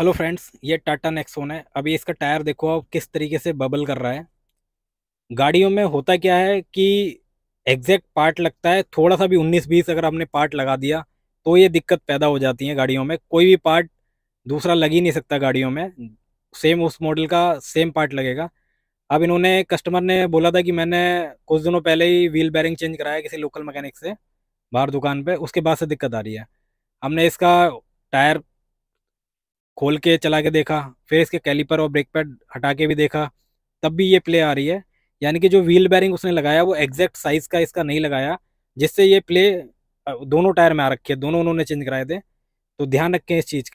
hello friends ये Tata Nexon है अभी इसका टायर देखो आप किस तरीके से बबल कर रहा है गाड़ियों में होता क्या है कि एग्जैक्ट पार्ट लगता है थोड़ा सा भी उन्नीस बीस अगर हमने पार्ट लगा दिया तो ये दिक्कत पैदा हो जाती है गाड़ियों में कोई भी पार्ट दूसरा लग ही नहीं सकता गाड़ियों में सेम उस मॉडल का सेम पार्ट लगेगा अब इन्होंने कस्टमर ने बोला था कि मैंने कुछ दिनों पहले ही व्हील बैरिंग चेंज कराया किसी लोकल मैकेनिक से बाहर दुकान पर उसके बाद से दिक्कत आ रही है हमने इसका टायर खोल के चला के देखा फिर इसके कैलीपर और ब्रेक पैड हटा के भी देखा तब भी ये प्ले आ रही है यानी कि जो व्हील बैरिंग उसने लगाया वो एग्जैक्ट साइज़ का इसका नहीं लगाया जिससे ये प्ले दोनों टायर में आ रखी है दोनों उन्होंने चेंज कराए थे तो ध्यान रखें इस चीज़ का